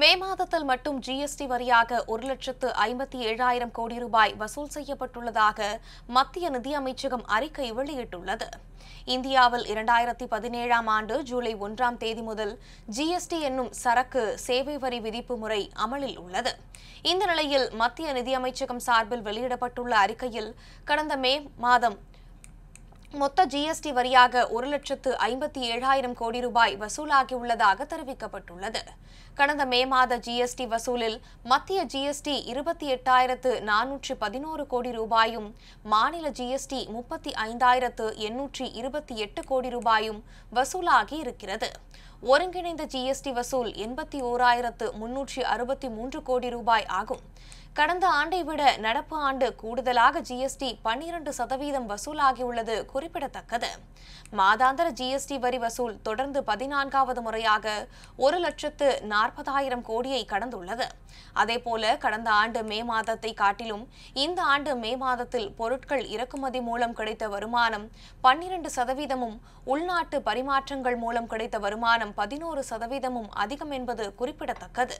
மே மாதத்தில் மட்டும் ஜிஎஸ்டி வரியாக ஒரு லட்சத்து ஐம்பத்தி ஏழாயிரம் கோடி ரூபாய் வசூல் செய்யப்பட்டுள்ளதாக மத்திய நிதியமைச்சகம் அறிக்கை வெளியிட்டுள்ளது இந்தியாவில் இரண்டாயிரத்தி பதினேழாம் ஆண்டு ஜூலை ஒன்றாம் தேதி முதல் ஜிஎஸ்டி என்னும் சரக்கு சேவை வரி விதிப்பு முறை அமலில் உள்ளது இந்த நிலையில் மத்திய நிதியமைச்சகம் சார்பில் வெளியிடப்பட்டுள்ள அறிக்கையில் கடந்த மே மாதம் மொத்த ஜிஎஸ்டி வரியாக ஒரு லட்சத்து ஐம்பத்தி ஏழாயிரம் கோடி ரூபாய் வசூலாகியுள்ளதாக தெரிவிக்கப்பட்டுள்ளது கடந்த மே மாத ஜிஎஸ்டி வசூலில் மத்திய ஜிஎஸ்டி இருபத்தி எட்டாயிரத்து நானூற்று பதினோரு கோடி ரூபாயும் மாநில ஜிஎஸ்டி முப்பத்தி ஐந்தாயிரத்து எண்ணூற்றி இருபத்தி எட்டு கோடி ரூபாயும் வசூலாகி இருக்கிறது ஒருங்கிணைந்த ஜிஎஸ்டி வசூல் எண்பத்தி ஓராயிரத்து முன்னூற்றி அறுபத்தி மூன்று கோடி ரூபாய் ஆகும் கடந்த ஆண்டை விட நடப்பு ஆண்டு கூடுதலாக ஜிஎஸ்டி பன்னிரண்டு சதவீதம் வசூலாகியுள்ளது குறிப்பிடத்தக்கது மாதாந்திர ஜிஎஸ்டி வரி வசூல் தொடர்ந்து பதினான்காவது முறையாக ஒரு லட்சத்து நாற்பதாயிரம் கோடியை கடந்துள்ளது அதேபோல கடந்த ஆண்டு மே மாதத்தை காட்டிலும் இந்த ஆண்டு மே மாதத்தில் பொருட்கள் இறக்குமதி மூலம் கிடைத்த வருமானம் பன்னிரண்டு சதவீதமும் உள்நாட்டு பரிமாற்றங்கள் மூலம் கிடைத்த வருமானம் பதினோரு சதவீதமும் அதிகம் என்பது குறிப்பிடத்தக்கது